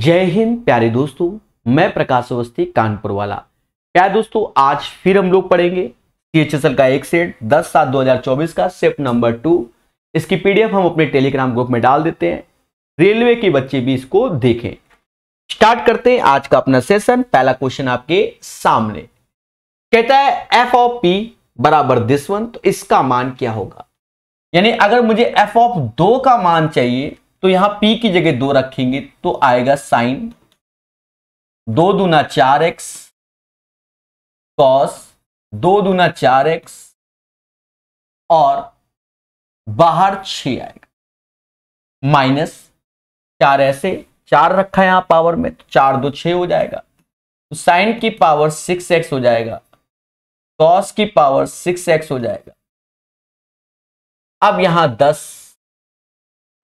जय हिंद प्यारे दोस्तों मैं प्रकाश अवस्थी कानपुर वाला प्यारे दोस्तों आज फिर हम लोग पढ़ेंगे सीएचएसएल का एक सेट 10 सात दो हजार चौबीस का सेप नंबर टू इसकी पीडीएफ हम अपने टेलीग्राम ग्रुप में डाल देते हैं रेलवे के बच्चे भी इसको देखें स्टार्ट करते हैं आज का अपना सेशन पहला क्वेश्चन आपके सामने कहता है एफ ऑफ पी बराबर दिसवन तो इसका मान क्या होगा यानी अगर मुझे एफ ऑफ दो का मान चाहिए तो यहां पी की जगह दो रखेंगे तो आएगा साइन दो दूना चार एक्स कॉस दो दूना चार एक्स और बाहर छ आएगा माइनस चार ऐसे चार रखा है यहां पावर में तो चार दो छ हो जाएगा तो साइन की पावर सिक्स एक्स हो जाएगा कॉस की पावर सिक्स एक्स हो जाएगा अब यहां दस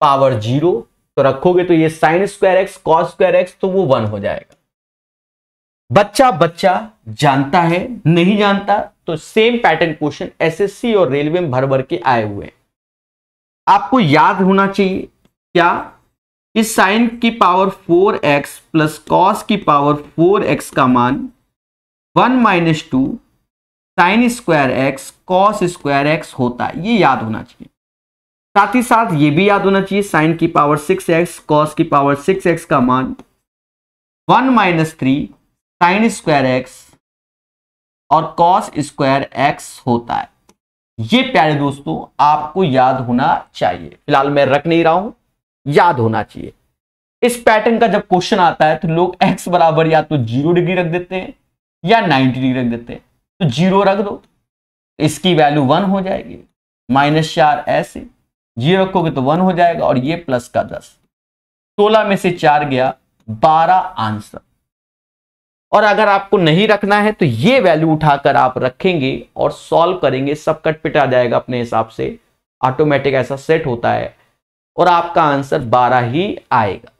पावर जीरो तो रखोगे तो ये sine square x cos square x तो वो वन हो जाएगा बच्चा बच्चा जानता है नहीं जानता तो सेम पैटर्न क्वेश्चन एसएससी और रेलवे में भर भर के आए हुए हैं आपको याद होना चाहिए क्या इस साइन की power four x plus cos की पावर फोर एक्स का मान one minus two sine square x cos square x होता है ये याद होना चाहिए साथ ही साथ ये भी याद होना चाहिए साइन की पावर सिक्स एक्स कॉस की पावर सिक्स एक्स का मान one minus three sine square x और कॉस स्क्वायर एक्स होता है ये प्यारे दोस्तों आपको याद होना चाहिए फिलहाल मैं रख नहीं रहा हूं याद होना चाहिए इस पैटर्न का जब क्वेश्चन आता है तो लोग एक्स बराबर या तो जीरो डिग्री रख देते हैं या नाइन्टी डिग्री रख देते हैं तो जीरो रख दो इसकी वैल्यू वन हो जाएगी माइनस चार ऐसे जीरो रखोगे तो वन हो जाएगा और ये प्लस का दस सोलह में से चार गया बारह आंसर और अगर आपको नहीं रखना है तो ये वैल्यू उठाकर आप रखेंगे और सॉल्व करेंगे सब कट पिट आ जाएगा अपने हिसाब से ऑटोमेटिक ऐसा सेट होता है और आपका आंसर बारह ही आएगा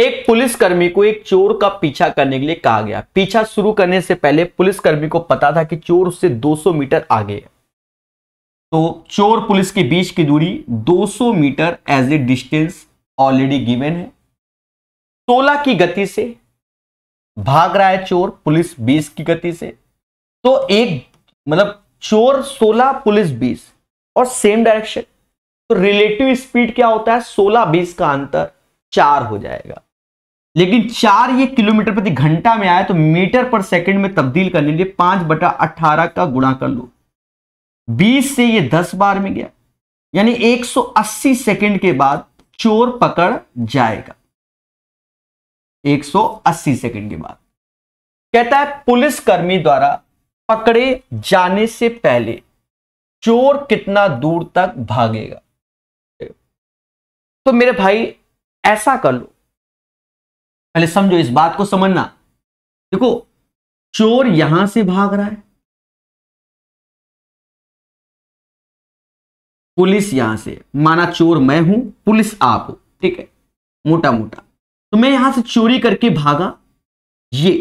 एक पुलिसकर्मी को एक चोर का पीछा करने के लिए कहा गया पीछा शुरू करने से पहले पुलिसकर्मी को पता था कि चोर उससे 200 मीटर आगे है तो चोर पुलिस के बीच की दूरी 200 metre as a distance already given है 16 की गति से भाग रहा है चोर पुलिस 20 की गति से तो एक मतलब चोर 16 पुलिस 20 और सेम डायरेक्शन तो रिलेटिव स्पीड क्या होता है 16 20 का अंतर चार हो जाएगा लेकिन चार ये किलोमीटर प्रति घंटा में आया तो मीटर पर सेकंड में तब्दील कर लीजिए पांच बटा अट्ठारह का गुणा कर लो बीस से ये दस बार में गया यानी 180 सेकंड के बाद चोर पकड़ जाएगा 180 सेकंड के बाद कहता है पुलिसकर्मी द्वारा पकड़े जाने से पहले चोर कितना दूर तक भागेगा तो मेरे भाई ऐसा कर लो पहले समझो इस बात को समझना देखो चोर यहां से भाग रहा है पुलिस यहां से माना चोर मैं हूं पुलिस आप हो ठीक है मोटा मोटा तो मैं यहां से चोरी करके भागा ये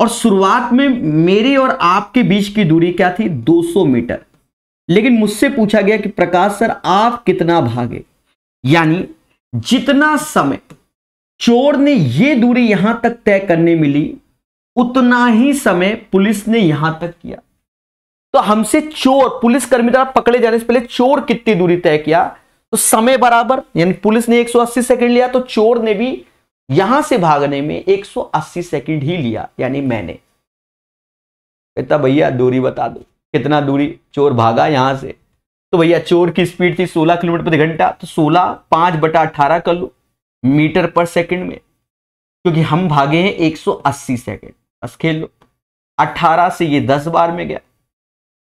और शुरुआत में मेरे और आपके बीच की दूरी क्या थी 200 मीटर लेकिन मुझसे पूछा गया कि प्रकाश सर आप कितना भागे यानी जितना समय चोर ने ये दूरी यहां तक तय करने मिली उतना ही समय पुलिस ने यहां तक किया तो हमसे चोर पुलिसकर्मी द्वारा पकड़े जाने से पहले चोर कितनी दूरी तय किया तो समय बराबर यानी पुलिस ने 180 सेकंड लिया तो चोर ने भी यहां से भागने में 180 सेकंड ही लिया यानी मैंने कहता भैया दूरी बता दो कितना दूरी चोर भागा यहां से तो भैया चोर की स्पीड थी 16 किलोमीटर प्रति घंटा तो 16 पांच बटा अठारह कर लो मीटर पर सेकंड में क्योंकि हम भागे हैं 180 सेकंड बस खेल लो अठारह से ये दस बार में गया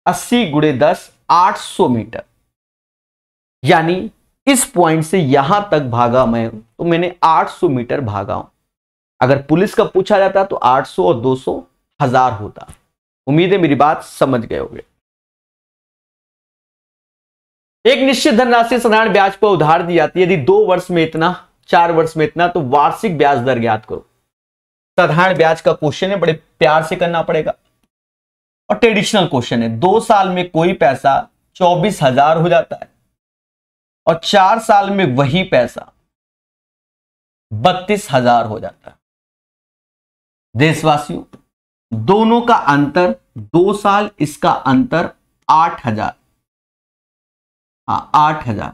अस्सी गुड़े दस आठ सौ मीटर यानी इस पॉइंट से यहां तक भागा मैं हूं तो मैंने 800 मीटर भागा हूं अगर पुलिस का पूछा जाता तो 800 और 200 हजार होता उम्मीद है मेरी बात समझ गए होंगे एक निश्चित धनराशि साधारण ब्याज पर उधार दी जाती है यदि दो वर्ष में इतना चार वर्ष में इतना तो वार्षिक ब्याज दर ज्ञात करो साधारण ब्याज का क्वेश्चन है बड़े प्यार से करना पड़ेगा और ट्रेडिशनल क्वेश्चन है दो साल में कोई पैसा चौबीस हजार हो जाता है और चार साल में वही पैसा बत्तीस हजार हो जाता है देशवासियों दोनों का अंतर दो साल इसका अंतर आठ हजार हाँ आठ हजार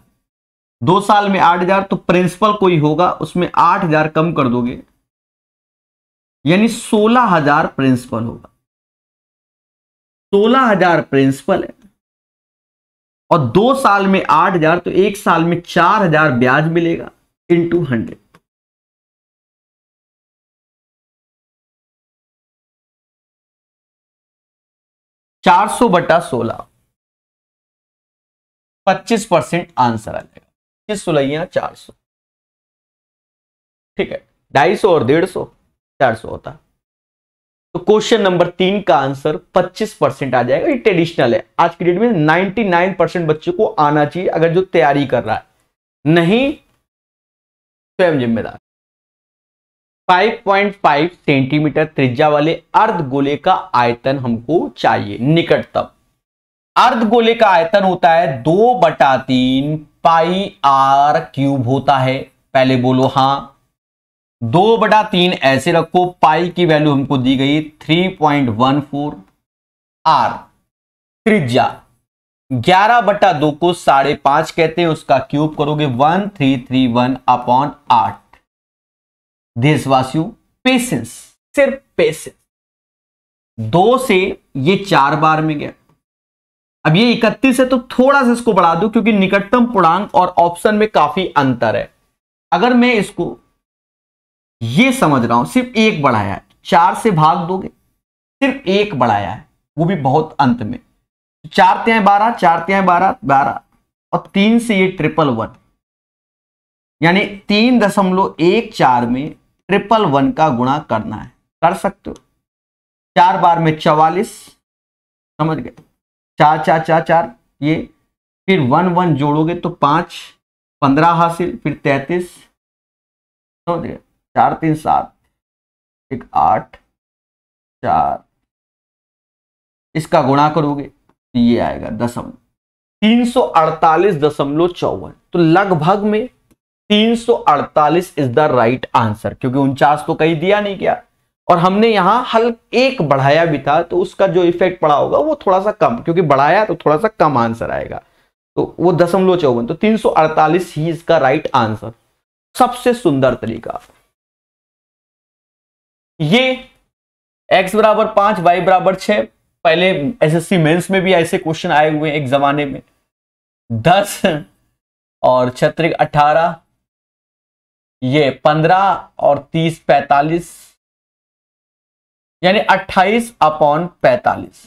दो साल में आठ हजार तो प्रिंसिपल कोई होगा उसमें आठ हजार कम कर दोगे यानी सोलह हजार प्रिंसिपल होगा सोलह हजार प्रिंसिपल है और दो साल में आठ हजार तो एक साल में चार हजार ब्याज मिलेगा इन टू हंड्रेड चार सौ बटा सोलह पच्चीस परसेंट आंसर आ जाएगा पच्चीस सोलहिया चार सौ ठीक है ढाई सौ और डेढ़ सौ चार सौ होता तो क्वेश्चन नंबर तीन का आंसर 25 परसेंट आ जाएगा ये ट्रेडिशनल है आज की डेट में 99 परसेंट बच्चों को आना चाहिए अगर जो तैयारी कर रहा है नहीं स्वयं जिम्मेदार 5.5 सेंटीमीटर त्रिज्या वाले अर्ध गोले का आयतन हमको चाहिए निकटतम अर्ध गोले का आयतन होता है दो बटा तीन पाई आर क्यूब होता है पहले बोलो हां दो बटा तीन ऐसे रखो पाई की वैल्यू हमको दी गई three point one four r त्रिज्या ग्यारह बटा दो को साढ़े पांच कहते हैं उसका क्यूब करोगे one three three one upon आठ देशवासियों पेशेंस सिर्फ पेशेंस दो से ये चार बार में गया अब ये इकतीस है तो थोड़ा सा इसको बढ़ा दो क्योंकि निकटतम पूर्णांक और ऑप्शन में काफी अंतर है अगर मैं इसको ये समझ रहा हूं सिर्फ एक बढ़ाया है चार से भाग दोगे सिर्फ एक बढ़ाया है वो भी बहुत अंत में चार त्याय बारह चार त्याएं बारह बारह और तीन से ये ट्रिपल वन यानी तीन दशमलव एक चार में ट्रिपल वन का गुणा करना है कर सकते हो चार बार में चवालीस समझ गए चार चार चार चार ये फिर वन वन जोड़ोगे तो पांच पंद्रह हासिल फिर तैतीस समझ गए चार तीन सात एक आठ चार इसका गुणा करोगे तो ये आएगा दशम तीन सौ अड़तालीस दशमलव चौवन तो लगभग में तीन सौ अड़तालीस इज द राइट आंसर क्योंकि उनचास तो कहीं दिया नहीं गया और हमने यहां हल एक बढ़ाया भी था तो उसका जो इफेक्ट पड़ा होगा वो थोड़ा सा कम क्योंकि बढ़ाया तो थोड़ा सा कम आंसर आएगा तो वो दशमलव चौवन तो अड़तालीस ही इसका राइट आंसर सबसे सुंदर तरीका ये एक्स बराबर पांच वाई बराबर छह पहले एसएससी मेंस में भी ऐसे क्वेश्चन आए हुए हैं एक जमाने में दस और छत्रिक अठारह ये पंद्रह और तीस पैतालीस यानी अट्ठाईस अपॉन पैतालीस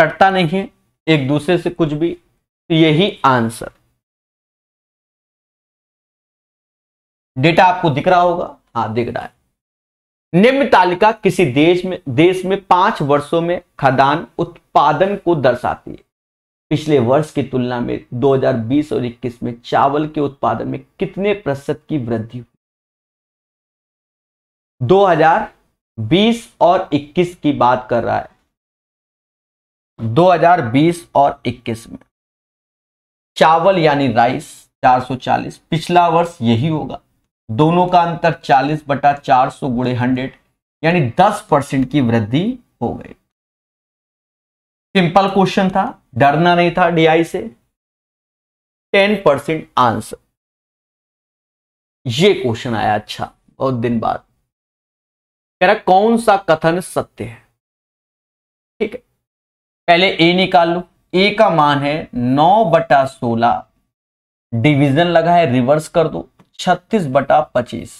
कटता नहीं है एक दूसरे से कुछ भी तो यही आंसर डेटा आपको दिख रहा होगा हाँ दिख रहा है निम्न तालिका किसी देश में देश में पांच वर्षों में खदान उत्पादन को दर्शाती है पिछले वर्ष की तुलना में 2020 और 21 में चावल के उत्पादन में कितने प्रतिशत की वृद्धि हुई 2020 और 21 की बात कर रहा है 2020 और 21 में चावल यानी राइस 440 पिछला वर्ष यही होगा दोनों का अंतर 40 बटा 400 सौ गुड़े हंड्रेड यानी 10 परसेंट की वृद्धि हो गई सिंपल क्वेश्चन था डरना नहीं था डीआई से 10 परसेंट आंसर ये क्वेश्चन आया अच्छा बहुत दिन बाद कह रहा कौन सा कथन सत्य है ठीक है पहले ए निकाल लो ए का मान है नौ बटा सोलह डिविजन लगा है रिवर्स कर दो छत्तीस बटा पच्चीस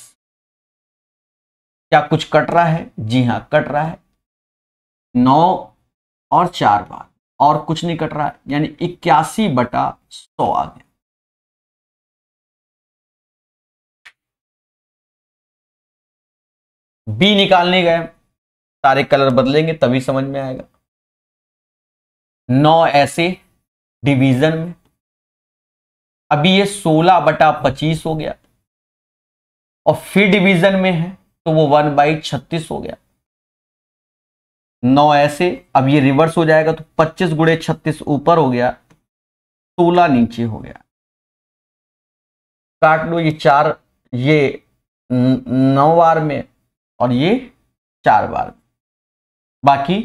क्या कुछ कट रहा है जी हां कट रहा है नौ और चार बार और कुछ नहीं कट रहा है यानी इक्यासी बटा सौ आ गया बी निकालने गए सारे कलर बदलेंगे तभी समझ में आएगा नौ ऐसे डिवीजन में अभी ये सोलह बटा पच्चीस हो गया और फिर डिवीजन में है तो वो वन बाई छत्तीस हो गया नौ ऐसे अब ये रिवर्स हो जाएगा तो पच्चीस गुड़े छत्तीस ऊपर हो गया सोलह नीचे हो गया काट लो ये चार ये नौ बार में और ये चार बार बाकी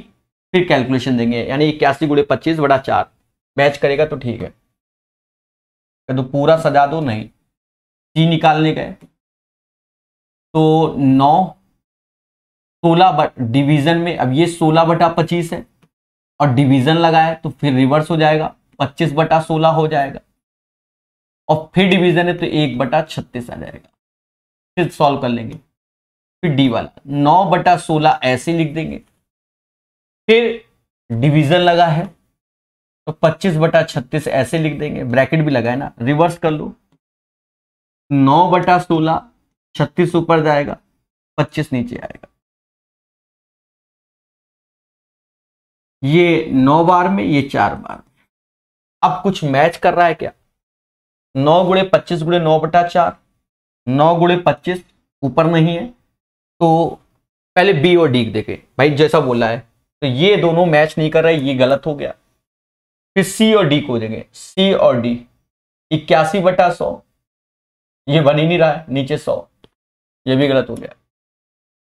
फिर कैलकुलेशन देंगे यानी इक्यासी गुड़े पच्चीस बड़ा चार मैच करेगा तो ठीक है तो पूरा सजा दो नहीं सी निकालने गए तो नौ सोलह बट डिवीजन में अब ये सोलह बटा पच्चीस है और डिवीजन लगाए तो फिर रिवर्स हो जाएगा पच्चीस बटा सोलह हो जाएगा और फिर डिवीजन है तो एक बटा छत्तीस आ जाएगा फिर सॉल्व कर लेंगे फिर डी वाला नौ बटा सोलह ऐसे लिख देंगे फिर डिवीजन लगा है तो पच्चीस बटा छत्तीस ऐसे लिख देंगे ब्रैकेट भी लगाए ना रिवर्स कर लो नौ बटा सोलह छत्तीस ऊपर जाएगा पच्चीस नीचे आएगा ये नौ बार में ये चार बार में अब कुछ मैच कर रहा है क्या नौ गुड़े पच्चीस गुड़े नौ बटा चार नौ गुड़े पच्चीस ऊपर नहीं है तो पहले बी और डी देखे भाई जैसा बोला है तो ये दोनों मैच नहीं कर रहे ये गलत हो गया फिर सी और डी को देंगे सी और डी इक्यासी बटा सौ ये बन ही नहीं रहा है नीचे सौ ये भी गलत हो गया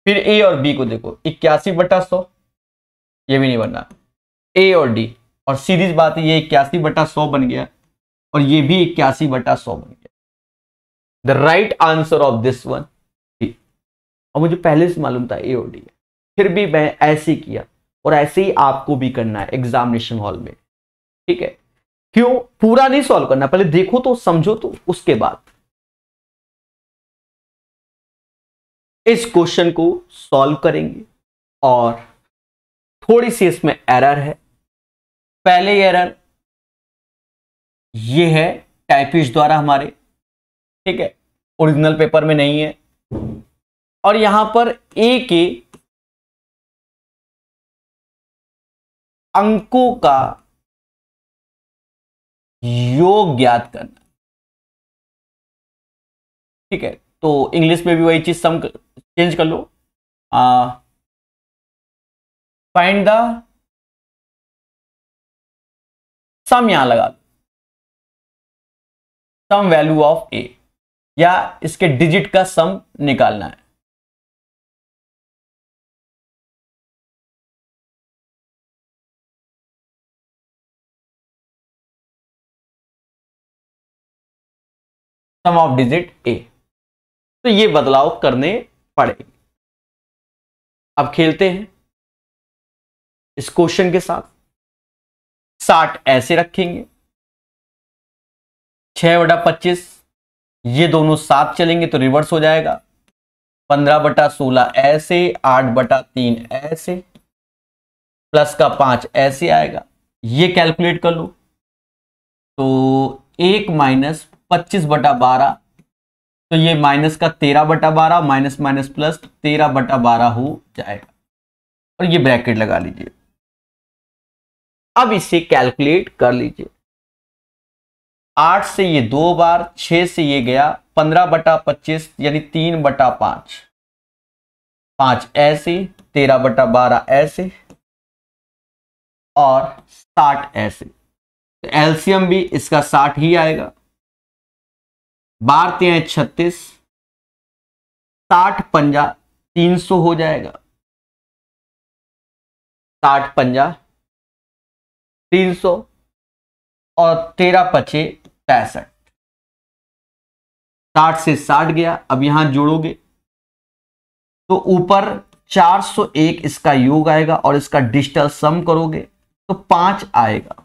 फिर ए और बी को देखो इक्यासी बटा सौ ये भी नहीं बनना ए और डी और सीधी बात है ये इक्यासी बटा सौ बन गया और ये भी इक्यासी बटा सौ बन गया the right answer of this one B और मुझे पहले से मालूम था ए और डी फिर भी मैं ऐसे किया और ऐसे ही आपको भी करना है एग्जामिनेशन हॉल में ठीक है क्यों पूरा नहीं सॉल्व करना पहले देखो तो समझो तो उसके बाद इस क्वेश्चन को सॉल्व करेंगे और थोड़ी सी इसमें एरर है पहले एरर ये है टाइपिस्ट द्वारा हमारे ठीक है ओरिजिनल पेपर में नहीं है और यहां पर ए के अंकों का योग ज्ञात करना ठीक है तो इंग्लिश में भी वही चीज सम चेंज कर लो फाइंड द सम यहां लगा लो सम वैल्यू ऑफ ए या इसके डिजिट का सम निकालना है सम ऑफ डिजिट ए तो ये बदलाव करने पड़ेगी अब खेलते हैं इस क्वेश्चन के साथ साठ ऐसे रखेंगे छह बटा पच्चीस ये दोनों सात चलेंगे तो रिवर्स हो जाएगा पंद्रह बटा सोलह ऐसे आठ बटा तीन ऐसे प्लस का पांच ऐसे आएगा ये कैलकुलेट कर लो तो एक माइनस पच्चीस बटा बारह तो ये माइनस का तेरह बटा बारह माइनस माइनस प्लस तेरह बटा बारह हो जाएगा और ये ब्रैकेट लगा लीजिए अब इसे कैलकुलेट कर लीजिए आठ से ये दो बार छह से ये गया पंद्रह बटा पच्चीस यानी तीन बटा पांच पांच ऐसे तेरह बटा बारह ऐसे और साठ ऐसे तो एल्सियम भी इसका साठ ही आएगा बार तेरह छत्तीस साठ पंजा तीन सौ हो जाएगा साठ पंजा तीन सौ और तेरह पचे पैंसठ साठ से साठ गया अब यहां जोड़ोगे तो ऊपर 401 इसका योग आएगा और इसका डिजिटल सम करोगे तो पांच आएगा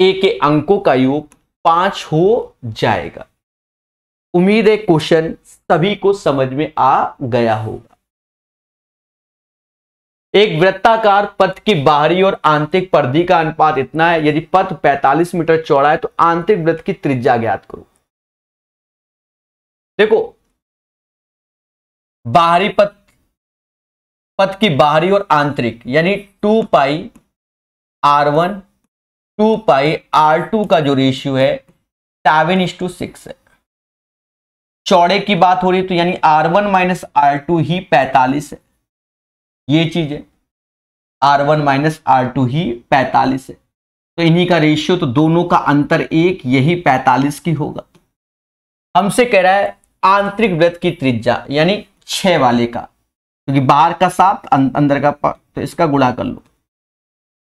ए के अंकों का योग पांच हो जाएगा उम्मीद है क्वेश्चन सभी को समझ में आ गया होगा एक वृत्ताकार पथ की बाहरी और आंतरिक परिधि का अनुपात इतना है यदि पथ 45 मीटर चौड़ा है तो आंतरिक वृत्त की त्रिज्या ज्ञात करो देखो बाहरी पथ पथ की बाहरी और आंतरिक यानी two pi r one two pi r two का जो रेशियो है सेवन इज टू सिक्स है चौड़े की बात हो रही है तो यानी r one minus r two ही पैतालीस है ये चीज है r one minus r two ही पैतालीस है तो इन्हीं का रेशियो तो दोनों का अंतर एक यही पैतालीस की होगा हमसे कह रहा है आंतरिक व्रत की त्रिज्या यानी छह वाले का क्योंकि तो बाहर का सात अं-, अंदर का तो इसका गुणा कर लो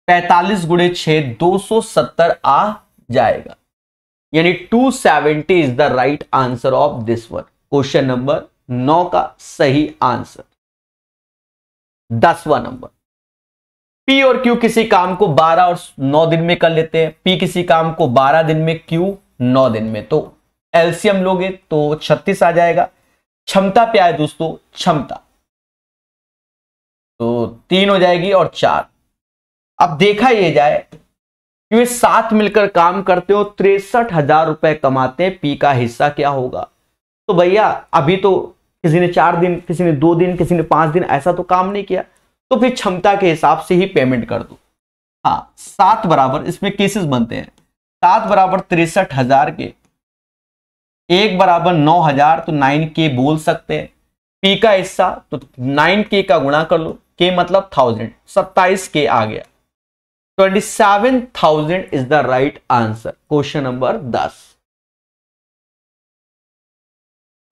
पैतालीस गुड़े छ दो सौ सत्तर आ जाएगा यानी 270 is the right answer of this one question number नौ का सही आंसर दसवा नंबर पी और क्यू किसी काम को 12 और 9 दिन में कर लेते हैं पी किसी काम को 12 दिन में क्यू 9 दिन में तो एल्सियम लोगे तो 36 आ जाएगा क्षमता पे आए दोस्तों क्षमता तो तीन हो जाएगी और चार अब देखा यह जाए क्योंकि साथ मिलकर काम करते हो तिरसठ हजार रुपए कमाते हैं पी का हिस्सा क्या होगा तो भैया अभी तो किसी ने चार दिन किसी ने दो दिन किसी ने पांच दिन ऐसा तो काम नहीं किया तो फिर क्षमता के हिसाब से ही पेमेंट कर दो हाँ सात बराबर इसमें केसेस बनते हैं सात बराबर तिरसठ हजार के एक बराबर नौ हजार तो नाइन के बोल सकते हैं पी का हिस्सा तो नाइन के का गुणा कर लो के मतलब थाउजेंड सत्ताईस के आ गया 27,000 is the right answer question number 10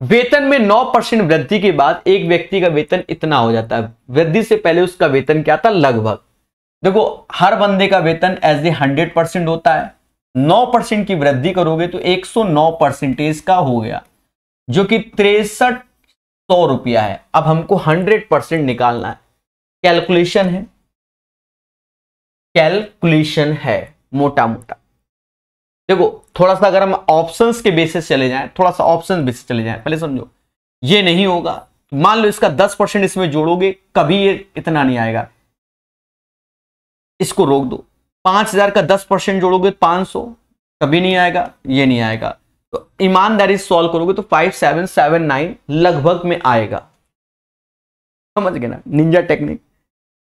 वेतन में 9 परसेंट वृद्धि के बाद एक व्यक्ति का वेतन इतना हो जाता है वृद्धि से पहले उसका वेतन क्या था लगभग देखो हर बंदे का वेतन एज ए हंड्रेड परसेंट होता है 9 परसेंट की वृद्धि करोगे तो 109 परसेंटेज का हो गया जो कि तिरसठ सौ रुपया है अब हमको 100 परसेंट निकालना है कैलकुलेशन है कैलकुलेशन है मोटा मोटा देखो थोड़ा सा अगर हम ऑप्शंस के बेसिस चले जाएं थोड़ा सा ऑप्शन बेसिस चले जाएं पहले समझो ये नहीं होगा मान लो इसका दस परसेंट इसमें जोड़ोगे कभी ये इतना नहीं आएगा इसको रोक दो पांच हजार का दस परसेंट जोड़ोगे तो पांच सौ कभी नहीं आएगा ये नहीं आएगा तो ईमानदारी सॉल्व करोगे तो फाइव सेवन सेवन नाइन लगभग में आएगा समझ गए ना निंजा टेक्निक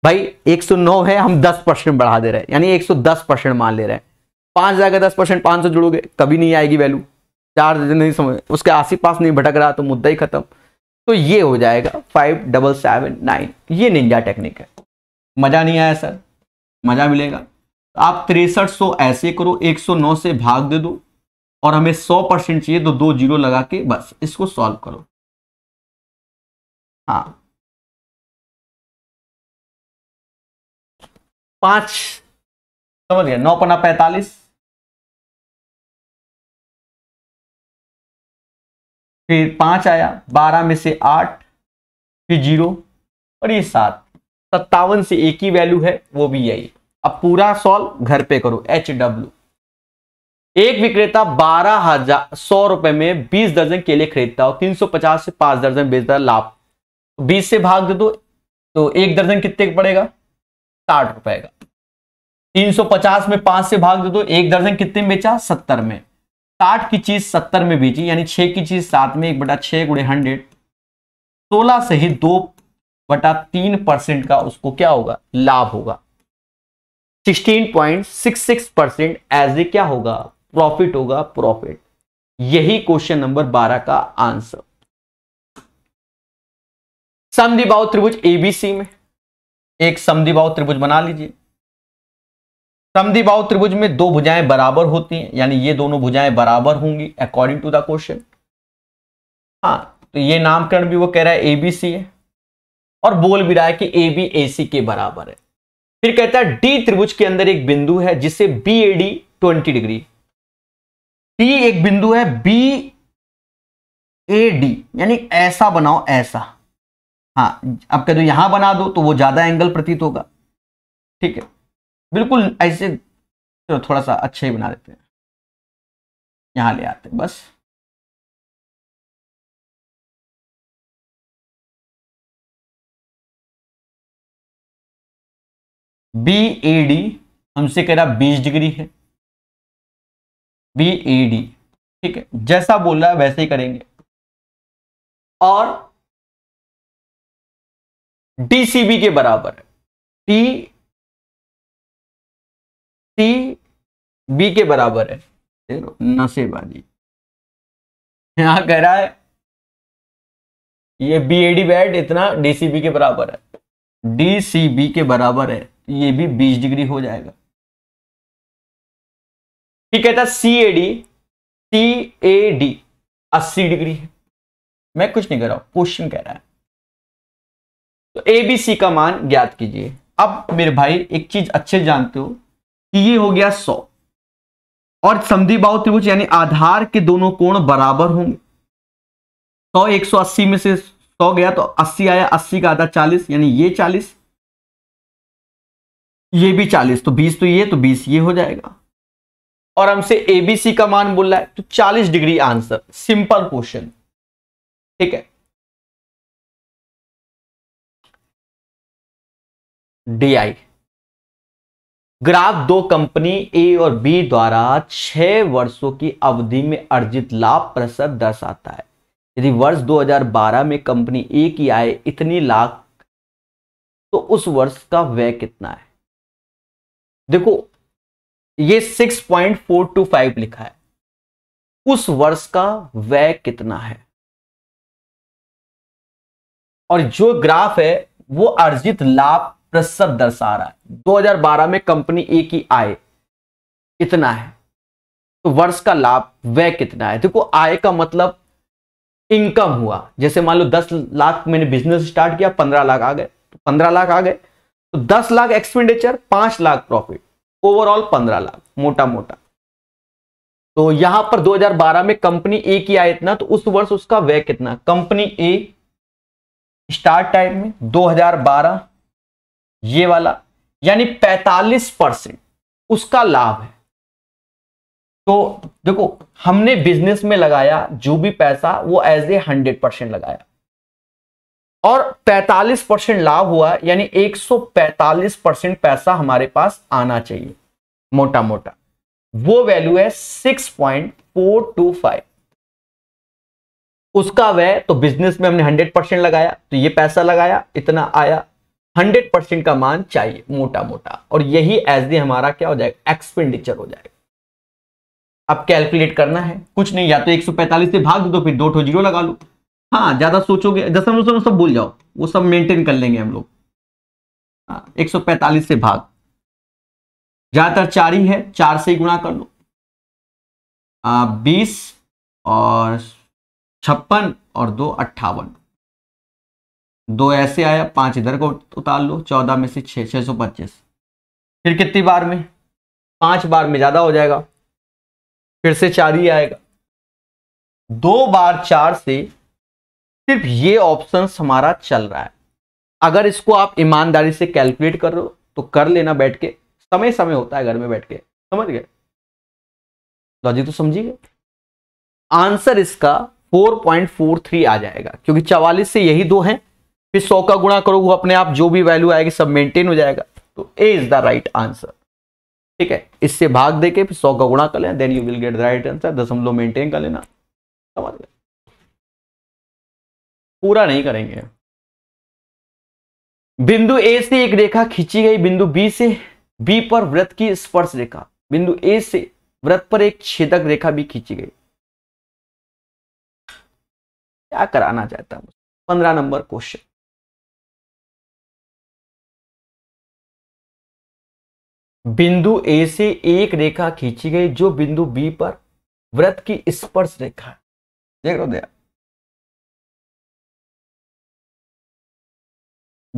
भाई 109 है हम 10 परसेंट बढ़ा दे रहे हैं यानी 110 परसेंट मान ले रहे हैं पांच जाकर दस परसेंट पांच सौ जुड़ोगे कभी नहीं आएगी वैल्यू चार नहीं समझ उसके आसी पास नहीं भटक रहा तो मुद्दा ही खत्म तो ये हो जाएगा फाइव डबल सेवन नाइन ये निंजा टेक्निक है मजा नहीं आया सर मजा मिलेगा आप तिरसठ सौ ऐसे करो नौ से भाग दे दो और हमें सौ परसेंट चाहिए तो दो जीरो लगा के बस इसको सॉल्व करो हाँ पांच समझ गया नौ पन्ना पैतालीस फिर पांच आया बारह में से आठ फिर जीरो और ये सात सत्तावन से एक ही वैल्यू है वो भी यही अब पूरा सॉल्व घर पे करो एच डब्ल्यू एक विक्रेता बारह हजार सौ रुपए में बीस दर्जन केले खरीदता हो तीन सौ पचास से पांच दर्जन बेचता लाभ बीस से भाग दे दो तो एक दर्जन कितने पड़ेगा साठ रुपए का 350 में पांच से भाग दे दो एक दर्जन कितने में बेचा सत्तर में साठ की चीज सत्तर में बेची यानी छह की चीज सात में एक बटा छह गुड़े हंड्रेड सोलह से ही दो बटा तीन परसेंट का उसको क्या होगा लाभ होगा 16.66 परसेंट एज ए क्या होगा प्रॉफिट होगा प्रॉफिट यही क्वेश्चन नंबर 12 का आंसर सम त्रिभुज एबीसी में एक समदिबाहु त्रिभुज बना लीजिए समदिबाहु त्रिभुज में दो भुजाएं बराबर होती हैं यानी ये दोनों भुजाएं बराबर होंगी अकॉर्डिंग टू द क्वेश्चन हाँ तो ये नामकरण भी वो कह रहा है एबीसी है और बोल भी रहा है कि ए बी ए सी के बराबर है फिर कहता है डी त्रिभुज के अंदर एक बिंदु है जिसे B A D twenty degree D एक बिंदु है बी ए डी यानी ऐसा बनाओ ऐसा हाँ कह दो यहां बना दो तो वो ज़्यादा एंगल प्रतीत होगा ठीक है बिल्कुल ऐसे चलो थोड़ा सा अच्छे ही बना देते हैं यहां ले आते हैं बस बी ए डी हमसे कह रहा बीस डिग्री है बी ए डी ठीक है जैसा बोल रहा है वैसे ही करेंगे और डीसीबी के बराबर है टी टी बी के बराबर है नशेबाजी यहां कह रहा है ये बी एडी बैट इतना डीसीबी के बराबर है डीसीबी के बराबर है तो ये भी 20 डिग्री हो जाएगा ठीक है C A D C A D अस्सी डिग्री है मैं कुछ नहीं कर रहा हूं क्वेश्चन कह रहा है तो ए बी सी का मान ज्ञात कीजिए अब मेरे भाई एक चीज अच्छे जानते हो कि ये हो गया सौ और समधि बाहु त्रिभुज यानी आधार के दोनों कोण बराबर होंगे सौ एक सौ अस्सी में से सौ गया तो अस्सी आया अस्सी का आधा चालीस यानी ये चालीस ये भी चालीस तो बीस तो ये तो बीस ये हो जाएगा और हमसे एबीसी का मान बोल रहा है तो चालीस डिग्री आंसर सिंपल क्वेश्चन ठीक है डीआई ग्राफ दो कंपनी ए और बी द्वारा छह वर्षों की अवधि में अर्जित लाभ प्रतिशत दर्शाता है यदि वर्ष 2012 में कंपनी ए की आय इतनी लाख तो उस वर्ष का व्यय कितना है देखो ये 6.425 लिखा है उस वर्ष का व्यय कितना है और जो ग्राफ है वो अर्जित लाभ प्रसर दर्शा रहा है 2012 में कंपनी ए की आय कितना है तो वर्ष का लाभ वह कितना है देखो आय का मतलब इनकम हुआ जैसे मान लो दस लाख मैंने बिजनेस स्टार्ट किया पंद्रह लाख आ गए तो पंद्रह लाख आ गए तो दस लाख एक्सपेंडिचर पांच लाख प्रॉफिट ओवरऑल पंद्रह लाख मोटा मोटा तो यहां पर 2012 में कंपनी ए की आय इतना तो उस वर्ष उसका व्यय कितना कंपनी ए स्टार्ट टाइम में 2012 ये वाला यानी 45 परसेंट उसका लाभ है तो देखो हमने बिजनेस में लगाया जो भी पैसा वो एज ए हंड्रेड परसेंट लगाया और 45 परसेंट लाभ हुआ यानी 145 परसेंट पैसा हमारे पास आना चाहिए मोटा मोटा वो वैल्यू है 6.425 उसका वह तो बिजनेस में हमने 100 परसेंट लगाया तो ये पैसा लगाया इतना आया हंड्रेड परसेंट का मान चाहिए मोटा मोटा और यही एज दी हमारा क्या हो जाएगा एक्सपेंडिचर हो जाएगा अब कैलकुलेट करना है कुछ नहीं या तो 145 से भाग दो तो फिर दो ठो जीरो लगा लो हाँ ज्यादा सोचोगे जैसा वो सब भूल जाओ वो सब मेंटेन कर लेंगे हम लोग हाँ, पैंतालीस से भाग ज्यादातर चार ही है चार से ही गुणा कर लो बीस और छप्पन और दो अट्ठावन दो ऐसे आया पांच इधर को उतार लो चौदह में से छह छह सौ पच्चीस फिर कितनी बार में पांच बार में ज़्यादा हो जाएगा फिर से चार ही आएगा दो बार चार से सिर्फ ये ऑप्शन हमारा चल रहा है अगर इसको आप ईमानदारी से कैलकुलेट कर रहे हो तो कर लेना बैठ के समय समय होता है घर में बैठ के समझ गए लॉजिक तो समझिए आंसर इसका 4.43 आ जाएगा क्योंकि 44 से यही दो हैं फिर सौ का गुणा करो वो अपने आप जो भी वैल्यू आएगी सब मेंटेन हो जाएगा तो A is the right answer ठीक है इससे भाग दे के फिर सौ का गुणा कर लेना then you will get the right answer दशमलव मेंटेन कर लेना समझ गए पूरा नहीं करेंगे बिंदु ए से एक रेखा खींची गई बिंदु बी से बी पर व्रत की स्पर्श रेखा बिंदु ए से व्रत पर एक छेदक रेखा भी खींची गई क्या कराना चाहता हूं पंद्रह नंबर क्वेश्चन बिंदु ए से एक रेखा खींची गई जो बिंदु बी पर व्रत की स्पर्श रेखा है देख लो दया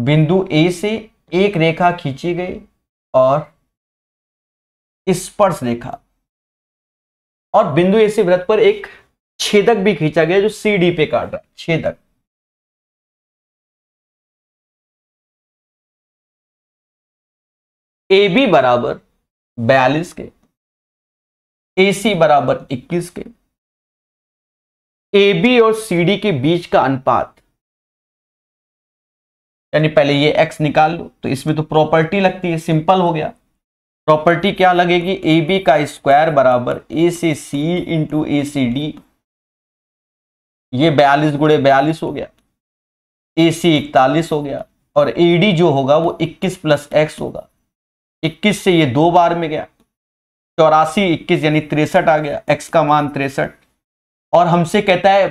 बिंदु ए से एक रेखा खींची गई और स्पर्श रेखा और बिंदु ए से व्रत पर एक छेदक भी खींचा गया जो सी डी पे काट रहा है छेदक ए बी बराबर बयालीस के ए सी बराबर इक्कीस के ए बी और सी डी के बीच का अनुपात यानी पहले ये एक्स निकाल लो तो इसमें तो प्रॉपर्टी लगती है सिंपल हो गया प्रॉपर्टी क्या लगेगी ए बी का स्क्वायर बराबर ए से सी इंटू ए सी डी ये बयालीस गुड़े बयालीस हो गया ए सी इकतालीस हो गया और ए डी जो होगा वो इक्कीस प्लस एक्स होगा इक्कीस से ये दो बार में गया चौरासी इक्कीस यानी तिरसठ आ गया एक्स का मान तिरसठ और हमसे कहता है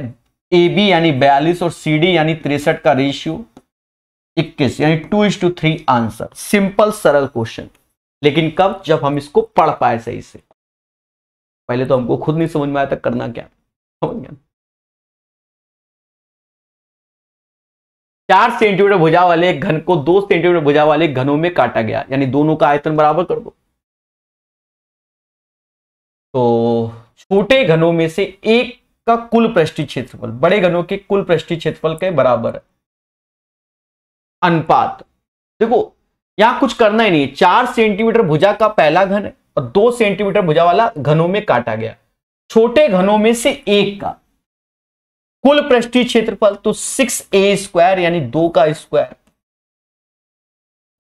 ए बी यानी बयालीस और सी डी यानी तिरसठ का रेशियो इक्कीस यानी two is to three answer simple सरल क्वेश्चन लेकिन कब जब हम इसको पढ़ पाए सही से पहले तो हमको खुद नहीं समझ में आया था करना क्या समझ गया चार सेंटीमीटर भुजा वाले घन को दो सेंटीमीटर भुजा वाले घनों में काटा गया यानी दोनों का आयतन बराबर कर दो तो छोटे घनों में से एक का कुल पृष्ठीय क्षेत्रफल बड़े घनों के कुल पृष्ठी क्षेत्रफल के बराबर है अनुपात देखो यहां कुछ करना ही नहीं है चार सेंटीमीटर भुजा का पहला घन है और दो सेंटीमीटर भुजा वाला घनों में काटा गया छोटे घनों में से एक का कुल पृष्ठीय क्षेत्रफल तो सिक्स ए स्क्वायर यानी दो का स्क्वायर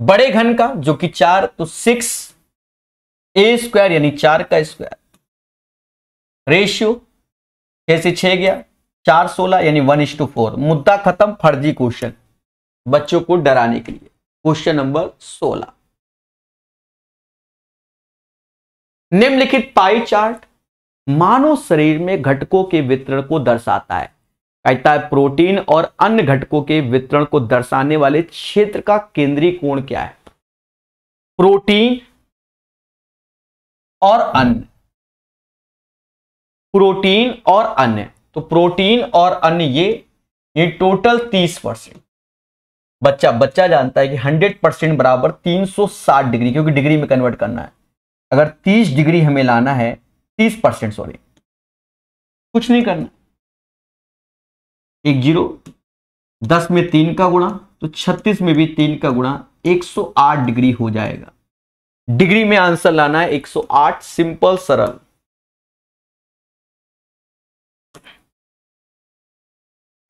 बड़े घन का जो कि चार तो सिक्स ए स्क्वायर यानी चार का स्क्वायर रेशियो कैसे छह गया चार सोलह यानी वन इज टू फोर मुद्दा खत्म फर्जी क्वेश्चन बच्चों को डराने के लिए क्वेश्चन नंबर सोलह निम्नलिखित पाई चार्ट मानव शरीर में घटकों के वितरण को दर्शाता है कहता है प्रोटीन और अन्य घटकों के वितरण को दर्शाने वाले क्षेत्र का केंद्रीय कोण क्या है प्रोटीन और अन्य प्रोटीन और अन्य तो प्रोटीन और अन्य ये ये टोटल तीस परसेंट बच्चा बच्चा जानता है कि हंड्रेड परसेंट बराबर तीन सौ साठ डिग्री क्योंकि डिग्री में कन्वर्ट करना है अगर तीस डिग्री हमें लाना है तीस परसेंट सॉरी कुछ नहीं करना एक जीरो दस में तीन का गुणा तो छत्तीस में भी तीन का गुणा 108 डिग्री हो जाएगा डिग्री में आंसर लाना है 108 सिंपल सरल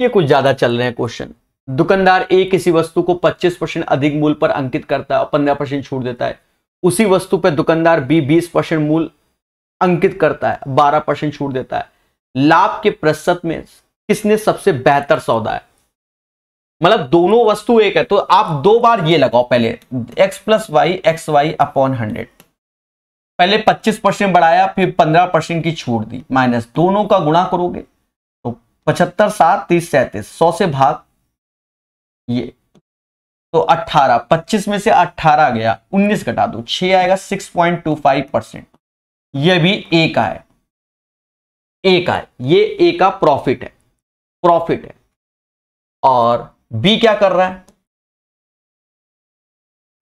ये कुछ ज्यादा चल रहे हैं क्वेश्चन दुकानदार ए किसी वस्तु को 25 परसेंट अधिक मूल्य पर अंकित करता है और पंद्रह परसेंट छूट देता है उसी वस्तु पर दुकानदार बी 20 परसेंट मूल अंकित करता है 12 परसेंट छूट देता है लाभ के प्रतिशत में किसने सबसे बेहतर सौदा है मतलब दोनों वस्तु एक है तो आप दो बार ये लगाओ पहले x plus y x y upon hundred पहले 25 परसेंट बढ़ाया फिर 15 परसेंट की छूट दी माइनस दोनों का गुणा करोगे तो पचहत्तर सात तीस सैंतीस सौ से भाग ये तो 18 25 में से 18 गया 19 घटा दो 6 आएगा 6.25 परसेंट यह भी ए का है ए का है ये ए का प्रॉफिट है प्रॉफिट है और बी क्या कर रहा है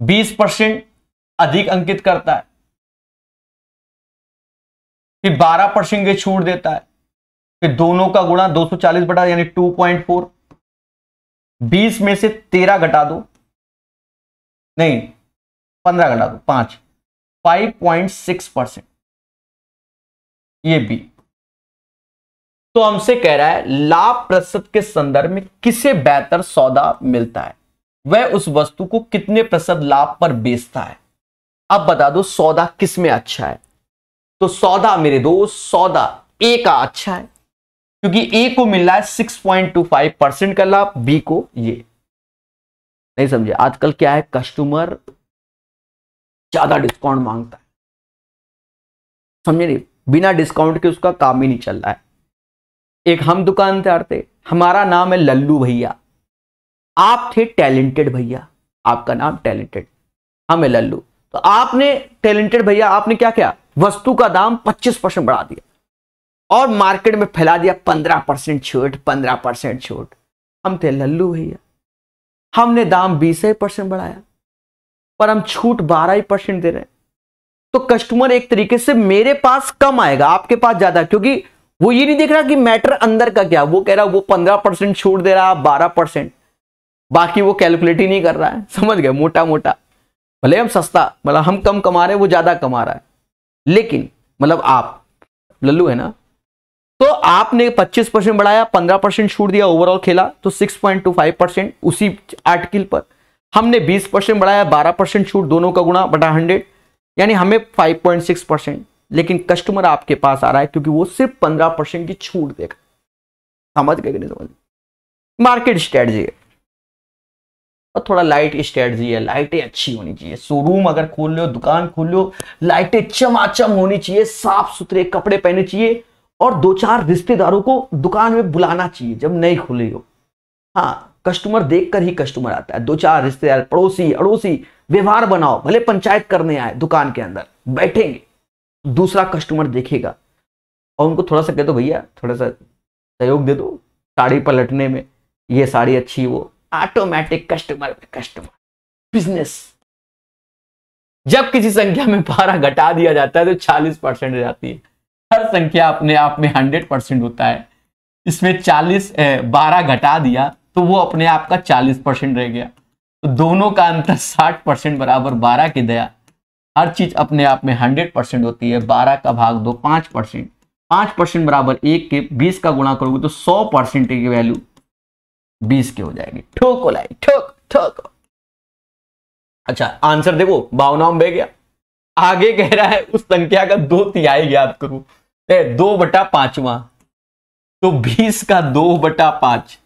बीस परसेंट अधिक अंकित करता है फिर बारह परसेंट के छूट देता है फिर दोनों का गुणा 240 बटा यानी फोर बीस में से 13 घटा दो नहीं 15 घटा दो पांच 5.6 परसेंट ये बी तो हमसे कह रहा है लाभ प्रतिशत के संदर्भ में किसे बेहतर सौदा मिलता है वह उस वस्तु को कितने प्रतिशत लाभ पर बेचता है अब बता दो सौदा किस में अच्छा है तो सौदा मेरे दोस्त सौदा ए का अच्छा है क्योंकि ए को मिल रहा है six point two five percent का लाभ बी को ये नहीं समझे आजकल क्या है कस्टमर ज्यादा डिस्काउंट मांगता है समझे नहीं बिना डिस्काउंट के उसका काम ही नहीं चल रहा है एक हम दुकानदार थे हमारा नाम है लल्लू भैया आप थे टैलेंटेड भैया आपका नाम टैलेंटेड हम है लल्लू तो आपने टैलेंटेड भैया आपने क्या किया वस्तु का दाम 25 परसेंट बढ़ा दिया और मार्केट में फैला दिया 15 परसेंट छूट 15 परसेंट छूट हम थे लल्लू भैया हमने दाम बीस परसेंट बढ़ाया पर हम छूट बारह ही परसेंट दे रहे हैं तो कस्टमर एक तरीके से मेरे पास कम आएगा आपके पास ज्यादा क्योंकि वो ये नहीं देख रहा कि मैटर अंदर का क्या वो कह रहा वो पंद्रह परसेंट छूट दे रहा बारह परसेंट बाकी वो कैलकुलेट ही नहीं कर रहा है समझ गए मोटा मोटा भले हम सस्ता मतलब हम कम कमा रहे हैं वो ज्यादा कमा रहा है लेकिन मतलब आप लल्लू है ना तो आपने 25 परसेंट बढ़ाया 15 परसेंट छूट दिया ओवरऑल खेला तो 6.25 परसेंट उसी आर्टिकल पर हमने 20 परसेंट बढ़ाया 12 परसेंट छूट दोनों का गुणा बटा 100 यानी हमें 5.6 परसेंट लेकिन कस्टमर आपके पास आ रहा है क्योंकि वो सिर्फ पंद्रह परसेंट की छूट देगा समझ गए नहीं समझ मार्केट स्ट्रेटजी है और थोड़ा लाइट स्ट्रेटजी है लाइटें अच्छी होनी चाहिए शोरूम अगर खोल लो दुकान खोल लो लाइटें चमाचम होनी चाहिए साफ सुथरे कपड़े पहने चाहिए और दो चार रिश्तेदारों को दुकान में बुलाना चाहिए जब नहीं खुली हो हाँ कस्टमर देखकर ही कस्टमर आता है दो चार रिश्तेदार पड़ोसी अड़ोसी व्यवहार बनाओ भले पंचायत करने आए दुकान के अंदर बैठेंगे दूसरा कस्टमर देखेगा और उनको थोड़ा सा कह दो भैया थोड़ा सा सहयोग दे दो साड़ी पलटने में ये साड़ी अच्छी वो ऑटोमेटिक कस्टमर कस्टमर बिजनेस जब किसी संख्या में बारह घटा दिया जाता है तो चालीस परसेंट जाती है हर संख्या अपने आप में हंड्रेड परसेंट होता है इसमें चालीस बारह घटा दिया तो वो अपने आप का चालीस परसेंट रह गया तो दोनों का अंतर साठ परसेंट बराबर बारह की दया हर चीज अपने आप में हंड्रेड परसेंट होती है बारह का भाग दो पांच परसेंट पांच परसेंट बराबर एक के बीस का गुणा करोगे तो सौ परसेंट की वैल्यू बीस के हो जाएगी ठोको लाई ठोक ठोक अच्छा आंसर देखो भावनाओं बह गया आगे कह रहा है उस संख्या का दो तिहाई याद करो दो बटा पांचवा तो बीस का दो बटा पांच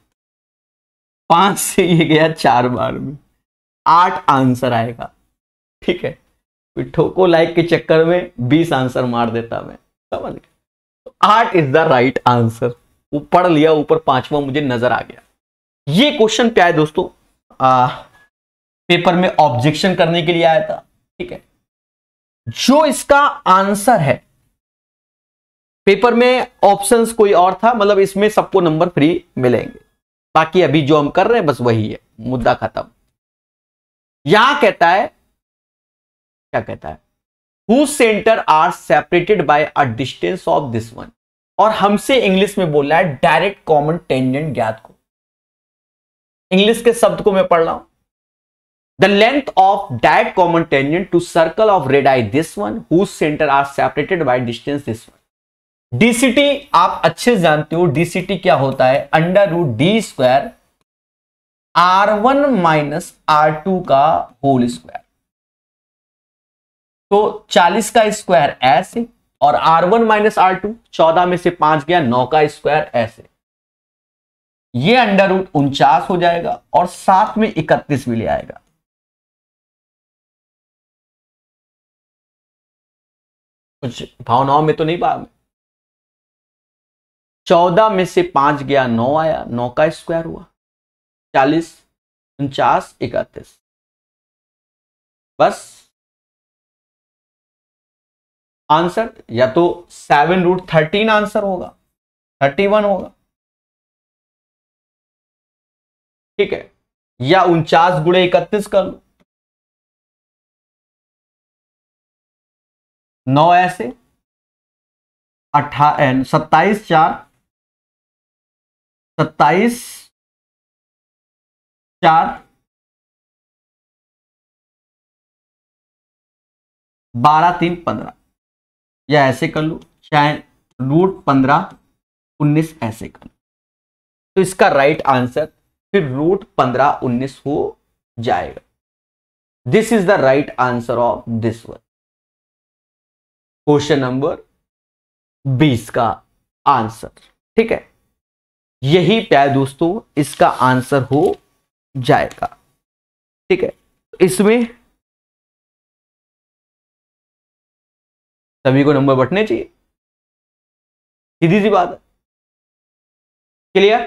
पांच से ये गया चार बार में आठ आंसर आएगा ठीक है पिट्ठो को लाइक के चक्कर में बीस आंसर मार देता मैं समझ गया तो आठ इज द राइट आंसर वो पढ़ लिया ऊपर पांचवा मुझे नजर आ गया ये क्वेश्चन क्या है दोस्तों आ, पेपर में ऑब्जेक्शन करने के लिए आया था ठीक है जो इसका आंसर है पेपर में ऑप्शंस कोई और था मतलब इसमें सबको नंबर फ्री मिलेंगे बाकी अभी जो हम कर रहे हैं बस वही है मुद्दा खत्म यहां कहता है क्या कहता है whose centre are separated by a distance of this one और हमसे इंग्लिश में बोल रहा है डायरेक्ट कॉमन टेंजेंट ज्ञात को इंग्लिश के शब्द को मैं पढ़ रहा हूं the length of direct common tangent to circle of radii this one whose centre are separated by distance this one DCT आप अच्छे से जानते हो डीसीटी क्या होता है under root d square r one minus r two का whole square तो 40 का स्क्वायर ऐसे और R1 वन माइनस आर चौदह में से पांच गया नौ का स्क्वायर ऐसे ये अंडर रूट उनचास हो जाएगा और साथ में इकतीस भी ले आएगा कुछ भावनाओं में तो नहीं पा चौदह में से पांच गया नौ आया नौ का स्क्वायर हुआ चालीस उनचास इकतीस बस आंसर या तो सेवन रूट थर्टीन आंसर होगा थर्टी वन होगा ठीक है या उनचास गुड़े इकतीस कर लो नौ ऐसे अठा सत्ताईस चार सत्ताईस चार बारह तीन पंद्रह या ऐसे कर लो चाहे रूट पंद्रह उन्नीस ऐसे कर लो तो इसका राइट आंसर फिर रूट पंद्रह उन्नीस हो जाएगा this is the right answer of this one question number बीस का आंसर ठीक है यही प्यार दोस्तों इसका आंसर हो जाएगा ठीक है इसमें सभी को नंबर बटने चाहिए सीधी सी बात है क्लियर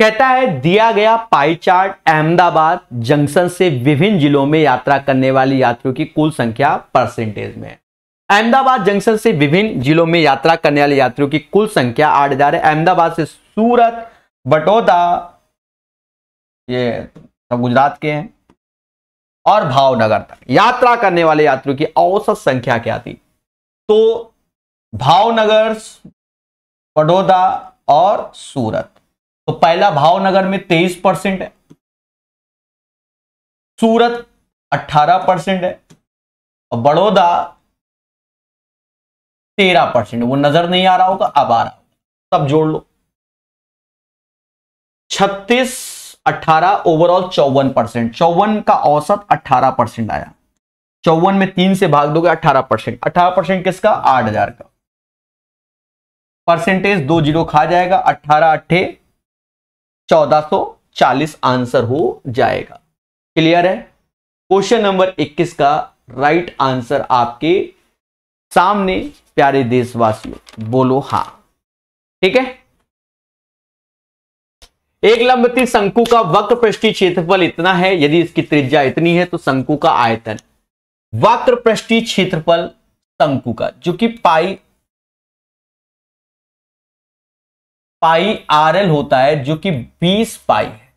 कहता है दिया गया पाई चार्ट अहमदाबाद जंक्शन से विभिन्न जिलों में यात्रा करने वाले यात्रियों की कुल संख्या परसेंटेज में अहमदाबाद जंक्शन से विभिन्न जिलों में यात्रा करने वाले यात्रियों की कुल संख्या आठ हजार है अहमदाबाद से सूरत बटोदा ये सब गुजरात के हैं और भावनगर तक यात्रा करने वाले यात्रियों की औसत संख्या क्या थी तो भावनगर बड़ौदा और सूरत तो पहला भावनगर में तेईस परसेंट है सूरत अट्ठारह परसेंट है और बड़ौदा तेरह परसेंट वो नजर नहीं आ रहा होगा अब आ रहा होगा सब जोड़ लो छत्तीस 18 ओवरऑल चौवन परसेंट चौवन का औसत 18 परसेंट आया चौवन में तीन से भाग दोगे 18 परसेंट अठारह परसेंट किसका 8000 का परसेंटेज दो जीरो खा जाएगा 18 अट्ठे 1440 आंसर हो जाएगा क्लियर है क्वेश्चन नंबर 21 का राइट आंसर आपके सामने प्यारे देशवासियों बोलो हां ठीक है एक लंबती शंकु का वक्र पृष्ठी क्षेत्रफल इतना है यदि इसकी त्रिज्या इतनी है तो शंकु का आयतन वक्र पृष्ठी क्षेत्रफल शंकु का जो कि पाई पाई आर एल होता है जो कि 20 पाई है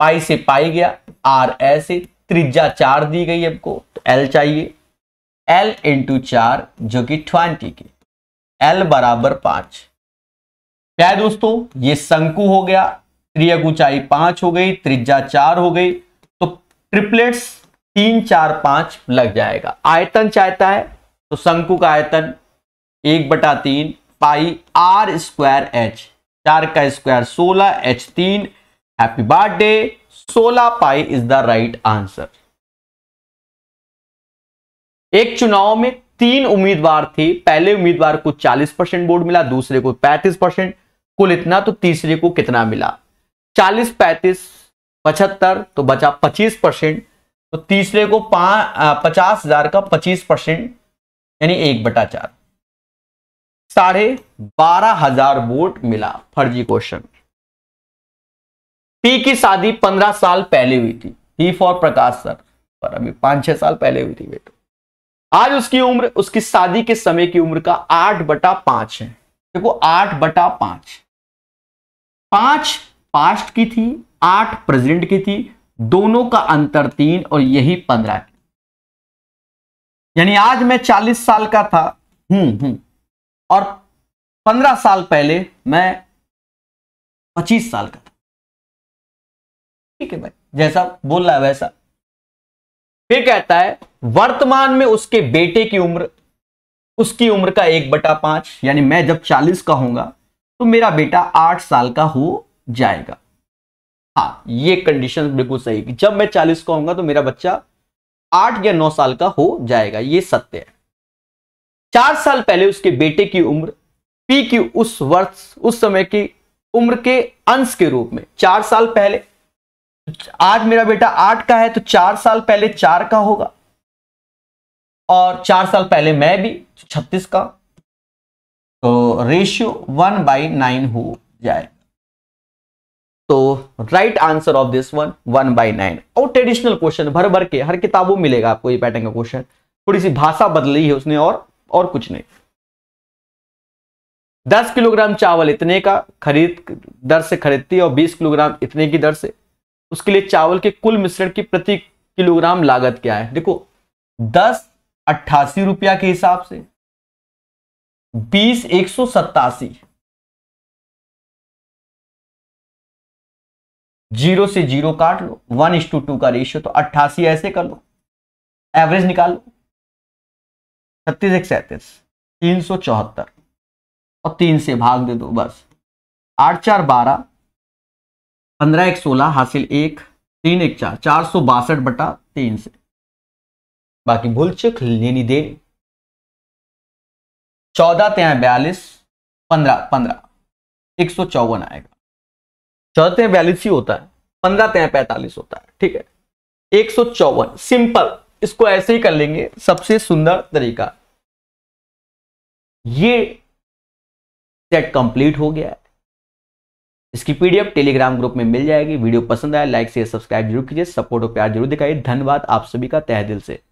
पाई से पाई गया आर ऐसे त्रिज्या चार दी गई हमको तो एल चाहिए एल इंटू चार जो कि ट्वेंटी की एल बराबर पांच क्या है दोस्तों ये शंकु हो गया त्रियक ऊंचाई पांच हो गई त्रिज्या चार हो गई तो ट्रिपलेट्स तीन चार पांच लग जाएगा आयतन चाहता है तो शंकु का आयतन एक बटा तीन पाई आर स्क्वायर एच चार का स्क्वायर सोलह एच तीन हैप्पी बर्थडे सोलह pi is the right answer एक चुनाव में तीन उम्मीदवार थे पहले उम्मीदवार को 40 परसेंट वोट मिला दूसरे को 35 परसेंट कुल इतना तो तीसरे को कितना मिला चालीस पैंतीस पचहत्तर तो बचा पच्चीस परसेंट तो तीसरे को पचास हजार का पच्चीस परसेंट यानी एक बटा चार साढ़े बारह हजार वोट मिला फर्जी क्वेश्चन पी की शादी पंद्रह साल पहले हुई थी पी फॉर प्रकाश सर पर अभी पांच छह साल पहले हुई थी बेटो तो। आज उसकी उम्र उसकी शादी के समय की उम्र का आठ बटा पांच है देखो आठ बटा पांच पांच पास्ट की थी आठ प्रेजेंट की थी दोनों का अंतर तीन और यही पंद्रह यानी आज मैं चालीस साल का था हूं हम्म, हूं हम्म, और पंद्रह साल पहले मैं पच्चीस साल का था ठीक है भाई जैसा बोल रहा है वैसा फिर कहता है वर्तमान में उसके बेटे की उम्र उसकी उम्र का एक बटा पांच यानी मैं जब चालीस का हूंगा तो मेरा बेटा आठ साल का हो जाएगा हाँ ये कंडीशन बिल्कुल सही कि जब मैं चालीस का होऊंगा तो मेरा बच्चा आठ या नौ साल का हो जाएगा ये सत्य है चार साल पहले उसके बेटे की उम्र पी की उस वर्ष उस समय की उम्र के अंश के रूप में चार साल पहले आज मेरा बेटा आठ का है तो चार साल पहले चार का होगा और चार साल पहले मैं भी तो छत्तीस का तो रेशियो वन बाई नाइन हो जाएगा तो right answer of this one one by nine और ट्रेडिशनल क्वेश्चन भर भर के हर किताबों मिलेगा आपको ये पैटर्न का क्वेश्चन थोड़ी सी भाषा बदली है उसने और और कुछ नहीं दस किलोग्राम चावल इतने का खरीद दर से खरीदती है और बीस किलोग्राम इतने की दर से उसके लिए चावल के कुल मिश्रण की प्रति किलोग्राम लागत क्या है देखो दस अट्ठासी रुपया के हिसाब से बीस एक सौ सत्तासी जीरो से जीरो काट लो वन इंस टू टू का रेशियो तो अट्ठासी ऐसे कर लो एवरेज निकाल लो छत्तीस एक सैंतीस तीन सौ चौहत्तर और तीन से भाग दे दो बस आठ चार बारह पंद्रह एक सोलह हासिल एक तीन एक चार चार सौ बासठ बटा तीन से बाकी भूल चुक लेनी देनी चौदह ते बयालीस पंद्रह पंद्रह एक सौ चौवन आएगा चौदह ते बयालीस ही होता है पंद्रह तेरह पैंतालीस होता है ठीक है एक सौ चौवन सिंपल इसको ऐसे ही कर लेंगे सबसे सुंदर तरीका ये सेट कंप्लीट हो गया है इसकी पीडीएफ टेलीग्राम ग्रुप में मिल जाएगी वीडियो पसंद आया लाइक शेयर सब्सक्राइब जरूर कीजिए सपोर्ट और प्यार जरूर दिखाइए धन्यवाद आप सभी का तह दिल से